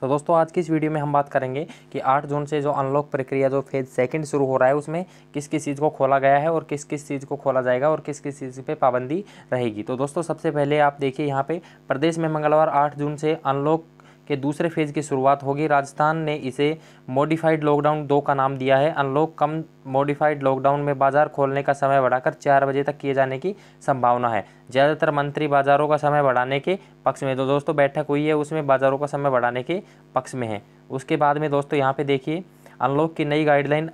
तो दोस्तों आज की इस वीडियो में हम बात करेंगे कि 8 जून से जो अनलॉक प्रक्रिया जो फेज सेकंड शुरू हो रहा है उसमें किस किस चीज़ को खोला गया है और किस किस चीज़ को खोला जाएगा और किस किस चीज़ पे पाबंदी रहेगी तो दोस्तों सबसे पहले आप देखिए यहाँ पे प्रदेश में मंगलवार आठ जून से अनलॉक के दूसरे फेज की शुरुआत होगी राजस्थान ने इसे मॉडिफाइड लॉकडाउन दो का नाम दिया है अनलॉक कम मॉडिफाइड लॉकडाउन में बाजार खोलने का समय बढ़ाकर चार बजे तक किए जाने की संभावना है ज़्यादातर मंत्री बाजारों का समय बढ़ाने के पक्ष में तो दोस्तों बैठक हुई है उसमें बाजारों का समय बढ़ाने के पक्ष में है उसके बाद में दोस्तों यहाँ पर देखिए अनलॉक की नई गाइडलाइन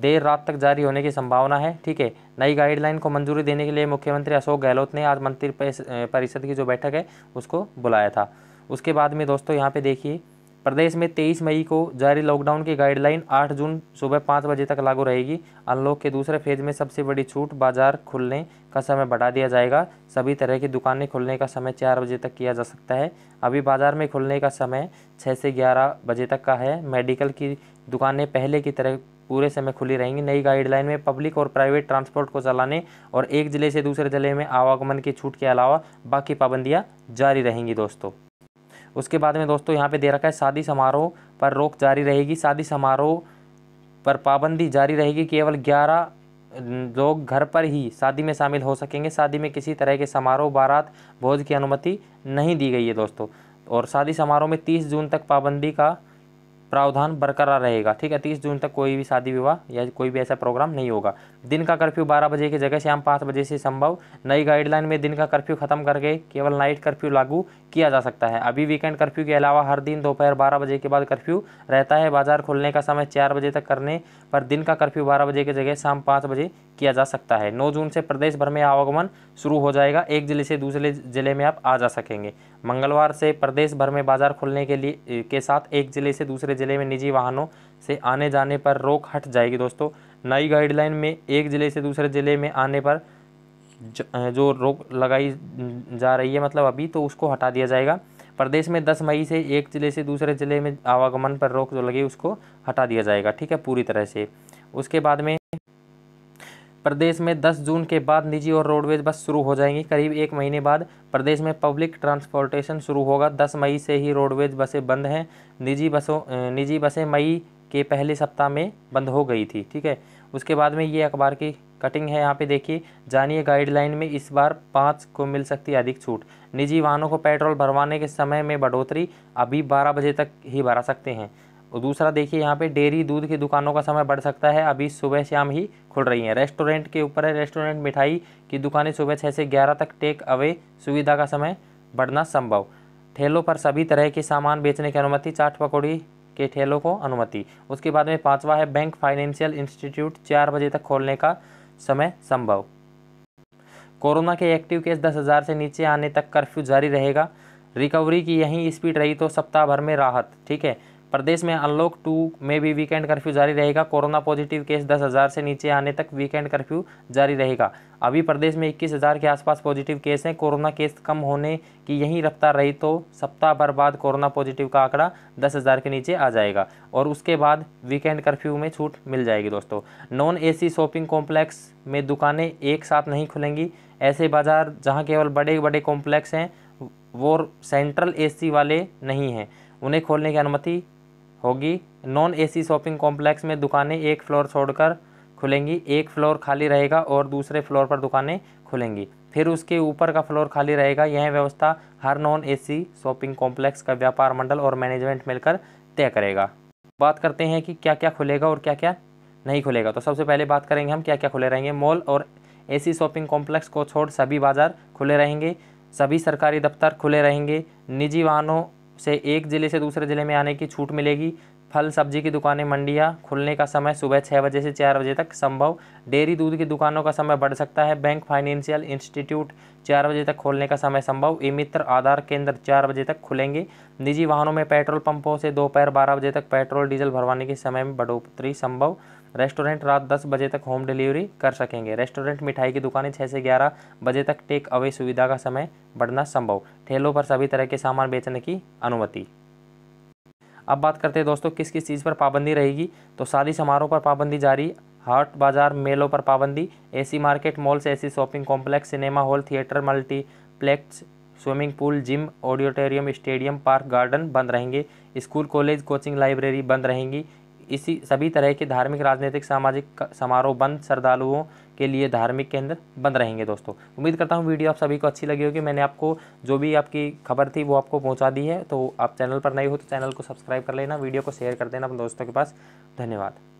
देर रात तक जारी होने की संभावना है ठीक है नई गाइडलाइन को मंजूरी देने के लिए मुख्यमंत्री अशोक गहलोत ने आज मंत्री परिषद की जो बैठक है उसको बुलाया था उसके बाद में दोस्तों यहाँ पे देखिए प्रदेश में 23 मई को जारी लॉकडाउन की गाइडलाइन 8 जून सुबह पाँच बजे तक लागू रहेगी अनलॉक के दूसरे फेज में सबसे बड़ी छूट बाजार खुलने का समय बढ़ा दिया जाएगा सभी तरह की दुकानें खुलने का समय चार बजे तक किया जा सकता है अभी बाज़ार में खुलने का समय छः से ग्यारह बजे तक का है मेडिकल की दुकानें पहले की तरह पूरे समय खुली रहेंगी नई गाइडलाइन में पब्लिक और प्राइवेट ट्रांसपोर्ट को चलाने और एक ज़िले से दूसरे ज़िले में आवागमन की छूट के अलावा बाकी पाबंदियाँ जारी रहेंगी दोस्तों उसके बाद में दोस्तों यहाँ पे दे रखा है शादी समारोह पर रोक जारी रहेगी शादी समारोह पर पाबंदी जारी रहेगी केवल ग्यारह लोग घर पर ही शादी में शामिल हो सकेंगे शादी में किसी तरह के समारोह बारात भोज की अनुमति नहीं दी गई है दोस्तों और शादी समारोह में तीस जून तक पाबंदी का प्रावधान बरकरार रहेगा ठीक है तीस जून तक कोई भी शादी विवाह या कोई भी ऐसा प्रोग्राम नहीं होगा दिन का कर्फ्यू 12 बजे की जगह शाम पाँच बजे से संभव नई गाइडलाइन में दिन का कर्फ्यू खत्म करके केवल नाइट कर्फ्यू लागू किया जा सकता है अभी वीकेंड कर्फ्यू के अलावा हर दिन दोपहर बारह बजे के बाद कर्फ्यू रहता है बाजार खोलने का समय चार बजे तक करने पर दिन का कर्फ्यू बारह बजे की जगह शाम पाँच बजे किया जा सकता है नौ जून से प्रदेश भर में आवागमन शुरू हो जाएगा एक जिले से दूसरे जिले में आप आ जा सकेंगे मंगलवार से प्रदेश भर में बाजार खोलने के लिए के साथ एक जिले से दूसरे जिले में निजी वाहनों से आने जाने पर रोक हट जाएगी दोस्तों नई गाइडलाइन में एक ज़िले से दूसरे ज़िले में आने पर जो रोक लगाई जा रही है मतलब अभी तो उसको हटा दिया जाएगा प्रदेश में 10 मई से एक ज़िले से दूसरे ज़िले में आवागमन पर रोक जो लगी उसको हटा दिया जाएगा ठीक है पूरी तरह से उसके बाद में प्रदेश में 10 जून के बाद निजी और रोडवेज बस शुरू हो जाएंगी करीब एक महीने बाद प्रदेश में पब्लिक ट्रांसपोर्टेशन शुरू होगा 10 मई से ही रोडवेज बसें बंद हैं निजी बसों निजी बसें मई के पहले सप्ताह में बंद हो गई थी ठीक है उसके बाद में ये अखबार की कटिंग है यहाँ पे देखिए जानिए गाइडलाइन में इस बार पाँच को मिल सकती है अधिक छूट निजी वाहनों को पेट्रोल भरवाने के समय में बढ़ोतरी अभी बारह बजे तक ही भरा सकते हैं और दूसरा देखिए यहाँ पे डेयरी दूध की दुकानों का समय बढ़ सकता है अभी सुबह शाम ही खुल रही हैं रेस्टोरेंट के ऊपर है रेस्टोरेंट मिठाई की दुकानें सुबह छः से ग्यारह तक टेक अवे सुविधा का समय बढ़ना संभव ठेलों पर सभी तरह के सामान बेचने की अनुमति चाट पकौड़ी के ठेलों को अनुमति उसके बाद में पांचवा है बैंक फाइनेंशियल इंस्टीट्यूट चार बजे तक खोलने का समय संभव कोरोना के एक्टिव केस दस हज़ार से नीचे आने तक कर्फ्यू जारी रहेगा रिकवरी की यही स्पीड रही तो सप्ताह भर में राहत ठीक है प्रदेश में अनलॉक टू में भी वीकेंड कर्फ्यू जारी रहेगा कोरोना पॉजिटिव केस दस हज़ार से नीचे आने तक वीकेंड कर्फ्यू जारी रहेगा अभी प्रदेश में इक्कीस हज़ार के आसपास पॉजिटिव केस हैं कोरोना केस कम होने की यही रफ्तार रही तो सप्ताह भर बाद कोरोना पॉजिटिव का आंकड़ा दस हज़ार के नीचे आ जाएगा और उसके बाद वीकेंड कर्फ्यू में छूट मिल जाएगी दोस्तों नॉन ए शॉपिंग कॉम्प्लेक्स में दुकानें एक साथ नहीं खुलेंगी ऐसे बाज़ार जहाँ केवल बड़े बड़े कॉम्प्लेक्स हैं वो सेंट्रल ए वाले नहीं हैं उन्हें खोलने की अनुमति होगी नॉन एसी शॉपिंग कॉम्प्लेक्स में दुकानें एक फ्लोर छोड़कर खुलेंगी एक फ्लोर खाली रहेगा और दूसरे फ्लोर पर दुकानें खुलेंगी फिर उसके ऊपर का फ्लोर खाली रहेगा यह व्यवस्था हर नॉन एसी शॉपिंग कॉम्प्लेक्स का व्यापार मंडल और मैनेजमेंट मिलकर तय करेगा बात करते हैं कि क्या क्या खुलेगा और क्या क्या नहीं खुलेगा तो सबसे पहले बात करेंगे हम क्या क्या खुले रहेंगे मॉल और ए शॉपिंग कॉम्प्लेक्स को छोड़ सभी बाज़ार खुले रहेंगे सभी सरकारी दफ्तर खुले रहेंगे निजी वाहनों से एक ज़िले से दूसरे ज़िले में आने की छूट मिलेगी फल सब्जी की दुकानें मंडियाँ खुलने का समय सुबह छः बजे से चार बजे तक संभव डेयरी दूध की दुकानों का समय बढ़ सकता है बैंक फाइनेंशियल इंस्टीट्यूट चार बजे तक खोलने का समय संभव ई मित्र आधार केंद्र चार बजे तक खुलेंगे निजी वाहनों में पेट्रोल पंपों से दोपहर बारह बजे तक पेट्रोल डीजल भरवाने के समय में बढ़ोतरी संभव रेस्टोरेंट रात दस बजे तक होम डिलीवरी कर सकेंगे रेस्टोरेंट मिठाई की दुकानें छः से ग्यारह बजे तक टेक अवे सुविधा का समय बढ़ना संभव ठेलों पर सभी तरह के सामान बेचने की अनुमति अब बात करते हैं दोस्तों किस किस चीज़ पर पाबंदी रहेगी तो शादी समारोह पर पाबंदी जारी हाट बाजार मेलों पर पाबंदी AC market malls AC shopping complex cinema hall theatre multiplex swimming pool gym auditorium stadium park garden बंद रहेंगे स्कूल कॉलेज कोचिंग लाइब्रेरी बंद रहेंगी इसी सभी तरह के धार्मिक राजनीतिक सामाजिक समारोह बंद श्रद्धालुओं के लिए धार्मिक केंद्र बंद रहेंगे दोस्तों उम्मीद करता हूँ वीडियो आप सभी को अच्छी लगी होगी मैंने आपको जो भी आपकी खबर थी वो आपको पहुँचा दी है तो आप चैनल पर नहीं हो तो चैनल को सब्सक्राइब कर लेना वीडियो को शेयर कर देना अपने दोस्तों के पास धन्यवाद